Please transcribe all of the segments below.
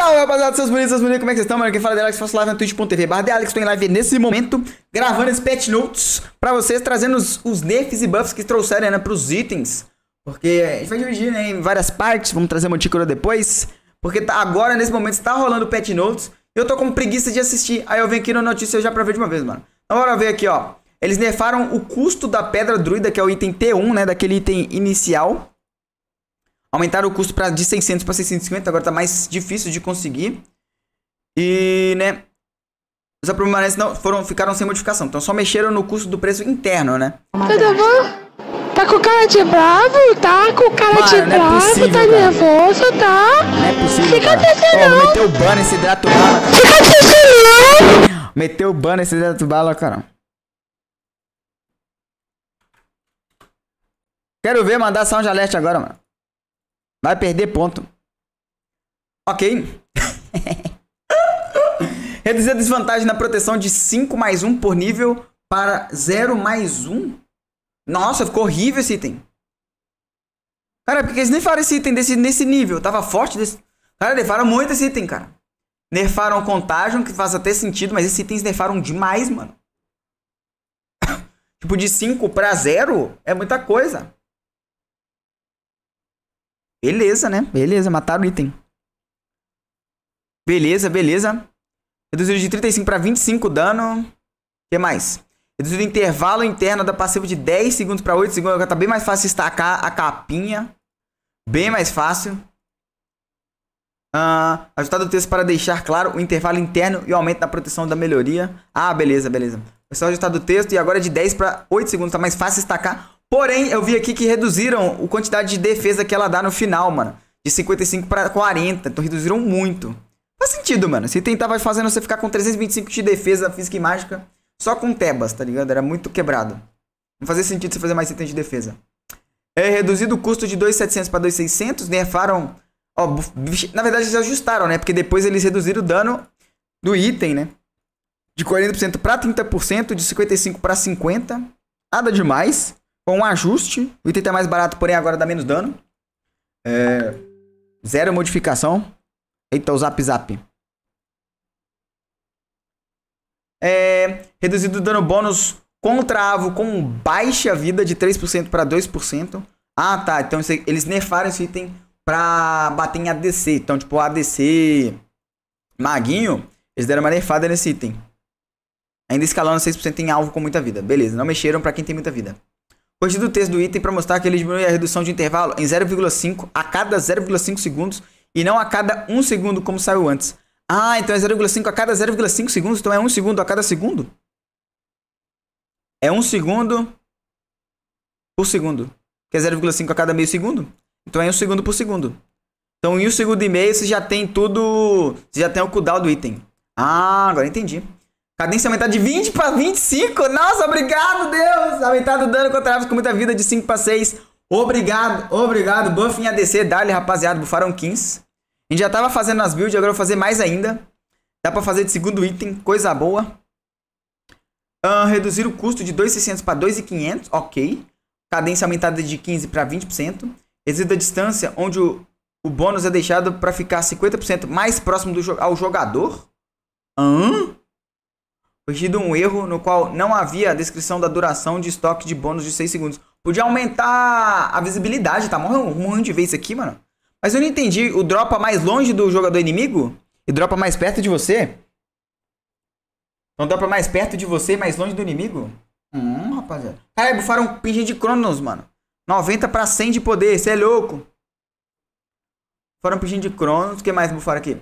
Salve, rapaziada, seus bonitos, seus bonitos, como é que vocês estão, mano? Quem fala de é Alex, faço live na twitch.tv barra de Alex, tô em live nesse momento, gravando esse patch notes pra vocês, trazendo os, os nerfs e buffs que trouxeram, né, pros itens. Porque a gente vai dividir, né, em várias partes, vamos trazer uma tícula depois. Porque tá, agora, nesse momento, está rolando o patch notes, eu tô com preguiça de assistir, aí eu venho aqui na notícia e já pra ver de uma vez, mano. Então bora ver aqui, ó. Eles nerfaram o custo da pedra druida, que é o item T1, né, daquele item inicial. Aumentaram o custo pra, de 600 para 650, agora tá mais difícil de conseguir. E, né, os aprimoramentos não foram, ficaram sem modificação, então só mexeram no custo do preço interno, né? Tudo bom? Tá com cara de bravo, tá? Com cara Mano, de é bravo, tá possível, tá cara. nervoso, tá? Não é possível, Fica atenção, não. Meteu o ban nesse hidrato bala. Fica atenção, não. Meteu o ban nesse hidrato bala, cara. Quero ver mandar sound alert agora, mano. Vai perder ponto. Ok. Reduzir a desvantagem na proteção de 5 mais 1 por nível para 0 mais 1. Nossa, ficou horrível esse item. Cara, porque eles nerfaram esse item desse, nesse nível? Tava forte desse... Cara, nerfaram muito esse item, cara. Nerfaram o contágio, que faz até sentido, mas esses itens nerfaram demais, mano. tipo, de 5 pra 0 é muita coisa. Beleza, né? Beleza, mataram o item. Beleza, beleza. Reduzido de 35 para 25 dano. O que mais? Reduzido o intervalo interno da passiva de 10 segundos para 8 segundos. Agora tá bem mais fácil destacar a capinha. Bem mais fácil. Uh, ajustado o texto para deixar claro o intervalo interno e o aumento da proteção da melhoria. Ah, beleza, beleza. Esse o resultado tá do texto e agora é de 10 para 8 segundos, tá mais fácil destacar. Porém, eu vi aqui que reduziram a quantidade de defesa que ela dá no final, mano. De 55 para 40, então reduziram muito. Faz sentido, mano. Se tentava vai fazendo você ficar com 325 de defesa física e mágica só com Tebas, tá ligado? Era muito quebrado. Não fazia sentido você fazer mais itens de defesa. É reduzido o custo de 2.700 para 2.600, nerfaram... Ó, na verdade, eles ajustaram, né? Porque depois eles reduziram o dano do item, né? de 40% para 30%, de 55% para 50%. Nada demais. Com um ajuste. O item tá mais barato, porém agora dá menos dano. É... Zero modificação. Eita, o zap zap. É... Reduzido o dano bônus contra avo com baixa vida de 3% para 2%. Ah, tá. Então eles nerfaram esse item para bater em ADC. Então, tipo, ADC Maguinho, eles deram uma nerfada nesse item. Ainda escalando 6% em alvo com muita vida. Beleza, não mexeram para quem tem muita vida. Corrigido o texto do item para mostrar que ele diminui a redução de intervalo em 0,5 a cada 0,5 segundos e não a cada 1 segundo como saiu antes. Ah, então é 0,5 a cada 0,5 segundos, então é 1 segundo a cada segundo? É 1 segundo por segundo, que é 0,5 a cada meio segundo. Então é 1 segundo por segundo. Então em 1 segundo e meio você já tem tudo, você já tem o cooldown do item. Ah, agora entendi. Cadência aumentada de 20 para 25. Nossa, obrigado, Deus! Aumentado o dano contra aves com muita vida de 5 para 6. Obrigado, obrigado. Buff em ADC, dá-lhe, rapaziada. Bufaram 15. A gente já tava fazendo as builds, agora vou fazer mais ainda. Dá pra fazer de segundo item, coisa boa. Uh, reduzir o custo de 2,600 para 2,500, ok. Cadência aumentada de 15 para 20%. Exida a distância, onde o, o bônus é deixado para ficar 50% mais próximo do, ao jogador. Ahn? Uhum corrigido um erro no qual não havia a descrição da duração de estoque de bônus de 6 segundos. Podia aumentar a visibilidade, tá? Morreu um monte de vez aqui, mano. Mas eu não entendi. O dropa mais longe do jogador inimigo e dropa mais perto de você? Então dropa mais perto de você e mais longe do inimigo? Hum, rapaziada. Caralho, bufaram um pingente de Cronos, mano. 90 pra 100 de poder, cê é louco. Foram um pingente de Cronos. O que mais bufaram aqui?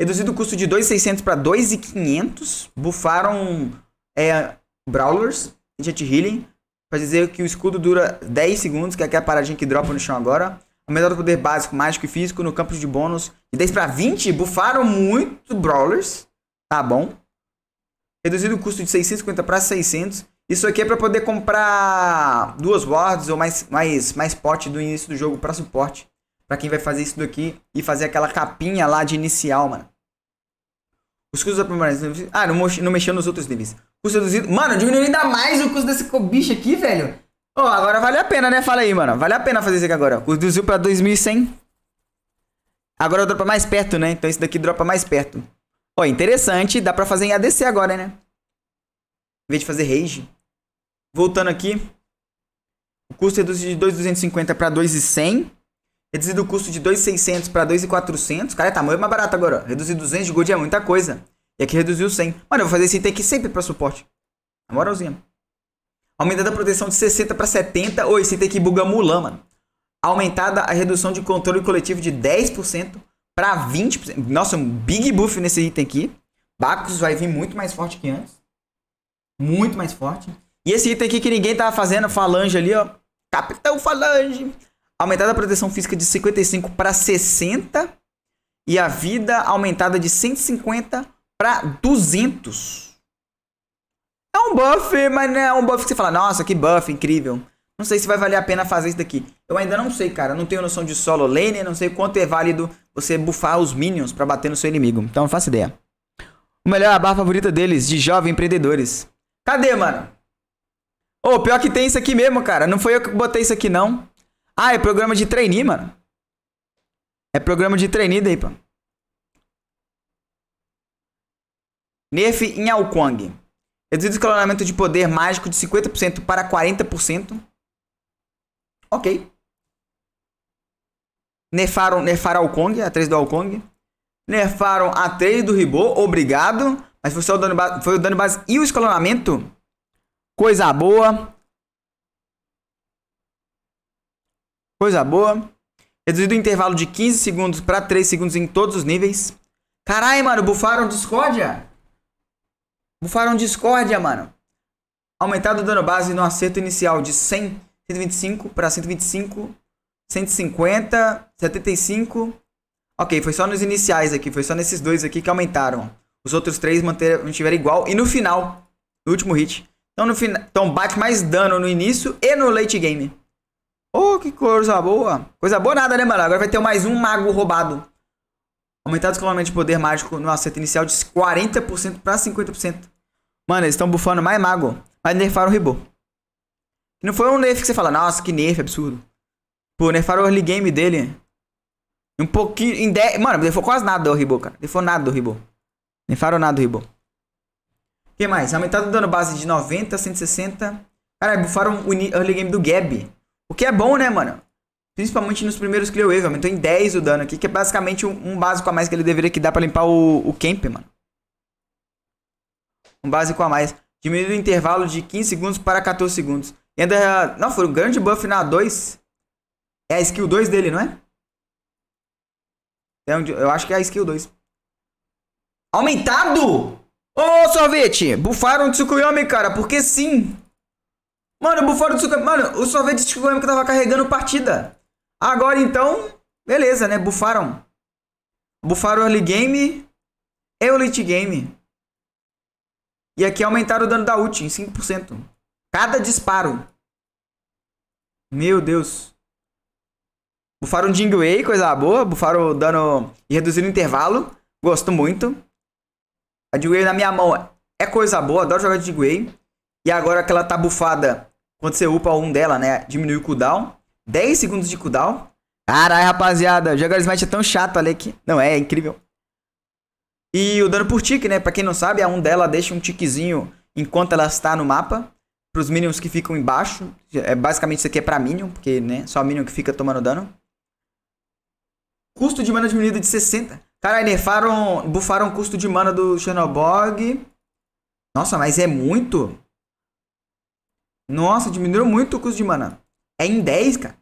Reduzido o custo de 2,600 para 2,500. Bufaram é, Brawlers, Jet Healing. Pra dizer que o escudo dura 10 segundos, que é aquela paradinha que dropa no chão agora. Aumentado o poder básico, mágico e físico no campo de bônus de 10 para 20. Bufaram muito Brawlers. Tá bom. Reduzido o custo de 650 para 600. Isso aqui é para poder comprar duas wards ou mais, mais, mais pote do início do jogo para suporte para quem vai fazer isso daqui e fazer aquela capinha lá de inicial, mano. Os custos da primeira. Ah, não, não mexeu nos outros níveis. Custo reduzido. Mano, diminui ainda mais o custo desse bicho aqui, velho. Ó, oh, agora vale a pena, né? Fala aí, mano. Vale a pena fazer isso aqui agora. Custo reduziu pra 2100. Agora dropa mais perto, né? Então esse daqui dropa mais perto. Ó, oh, interessante. Dá pra fazer em ADC agora, né? Em vez de fazer rage. Voltando aqui. O custo reduzido de 2,250 pra 2,100. Reduzido o custo de 2,600 para 2,400. Cara, é tá tamanho mais barato agora. Reduzir 200 de gold é muita coisa. E aqui reduziu 100. Mano, eu vou fazer esse item aqui sempre para suporte. Na moralzinha. Aumentada a proteção de 60 para 70. Ou esse item aqui buga Mulan, mano. Aumentada a redução de controle coletivo de 10% para 20%. Nossa, um big buff nesse item aqui. Bacos vai vir muito mais forte que antes. Muito mais forte. E esse item aqui que ninguém tava fazendo, Falange ali, ó. Capitão Falange aumentada a proteção física de 55 para 60 e a vida aumentada de 150 para 200. É um buff, mas não é um buff que você fala, nossa, que buff incrível. Não sei se vai valer a pena fazer isso daqui. Eu ainda não sei, cara. Não tenho noção de solo lane, não sei quanto é válido você buffar os minions para bater no seu inimigo. Então, não faço ideia. O melhor é a barra favorita deles, de jovens empreendedores. Cadê, mano? Ô, oh, pior que tem isso aqui mesmo, cara. Não foi eu que botei isso aqui, não. Ah, é programa de trainee, mano. É programa de trainee daí, pô. Nerf em Alquang. Reduzir o escalonamento de poder mágico de 50% para 40%. Ok. Nerfaram, nerfaram Alkong, a 3 do Alkong. Nerfaram a 3 do Ribô, obrigado. Mas foi só o dano base, foi o dano base e o escalonamento. Coisa boa. Coisa boa. Reduzido o intervalo de 15 segundos para 3 segundos em todos os níveis. Caralho, mano, bufaram discórdia? Bufaram discórdia, mano. Aumentado o dano base no acerto inicial de 100, 125 para 125, 150, 75. Ok, foi só nos iniciais aqui, foi só nesses dois aqui que aumentaram. Os outros três mantiveram igual. E no final, no último hit. Então, no fina, então bate mais dano no início e no late game. Oh, que coisa boa. Coisa boa nada, né, mano? Agora vai ter mais um mago roubado. aumentado descolamento de poder mágico no acerto inicial de 40% pra 50%. Mano, eles estão bufando mais mago. Mas nerfaram o Ribô. Não foi um nerf que você fala, nossa, que nerf, absurdo. Pô, nerfaram o early game dele. Um pouquinho, em 10... Mano, nerfou quase nada o Ribô, cara. Nerfou nada o Ribô. Nerfaram nada o Ribô. O que mais? Aumentado o dano base de 90, 160. Caralho, bufaram o early game do Gab. O que é bom, né, mano? Principalmente nos primeiros Clear Wave, aumentou em 10 o dano aqui, que é basicamente um, um básico a mais que ele deveria que dar pra limpar o, o camp, mano. Um básico a mais. Diminuiu o intervalo de 15 segundos para 14 segundos. E ainda... Não, foi um grande buff na A2. É a skill 2 dele, não é? Eu acho que é a skill 2. Aumentado! Ô, oh, sorvete! Bufaram o Tsukuyomi, cara, porque sim! Mano, o Bufaro do Sul. Mano, o sorvete de que tava carregando partida. Agora então, beleza, né? Bufaram. Bufaram early game e o late game. E aqui aumentaram o dano da ult em 5%. Cada disparo. Meu Deus. Bufaram o Jingwei, coisa boa. Bufaram o dano e reduziram o intervalo. Gosto muito. A Jingwei na minha mão é coisa boa. Adoro jogar de Jingwei. E agora que ela tá bufada, quando você upa um dela, né? Diminui o cooldown. 10 segundos de cooldown. Caralho, rapaziada. Jogar Smash é tão chato, ali que Não, é, é incrível. E o dano por tique, né? Pra quem não sabe, a 1 um dela deixa um tiquezinho enquanto ela está no mapa. Pros minions que ficam embaixo. É, basicamente isso aqui é pra minion, porque, né? Só minion que fica tomando dano. Custo de mana diminuído de 60. Caralho, nerfaram, bufaram o custo de mana do Chernobog. Nossa, mas é muito. Nossa, diminuiu muito o custo de mana. É em 10, cara.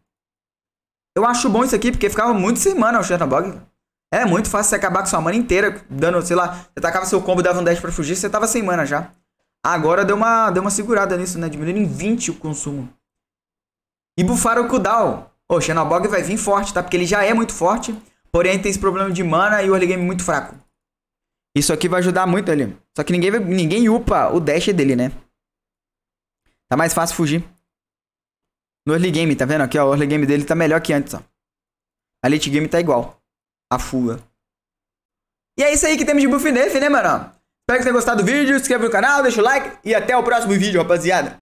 Eu acho bom isso aqui, porque ficava muito sem mana o Chernobog. É muito fácil você acabar com sua mana inteira, dando, sei lá, você tacava seu combo, dava um dash pra fugir, você tava sem mana já. Agora deu uma, deu uma segurada nisso, né? Diminuindo em 20 o consumo. E bufaram o cooldown. O Xenobog vai vir forte, tá? Porque ele já é muito forte, porém tem esse problema de mana e o early game é muito fraco. Isso aqui vai ajudar muito ali. Só que ninguém, ninguém upa o dash dele, né? Tá mais fácil fugir. No early game, tá vendo aqui, ó? O early game dele tá melhor que antes, ó. A late game tá igual. A fuga. E é isso aí que temos de buff nerf, né, mano? Espero que tenha gostado do vídeo, se inscreve no canal, deixa o like e até o próximo vídeo, rapaziada.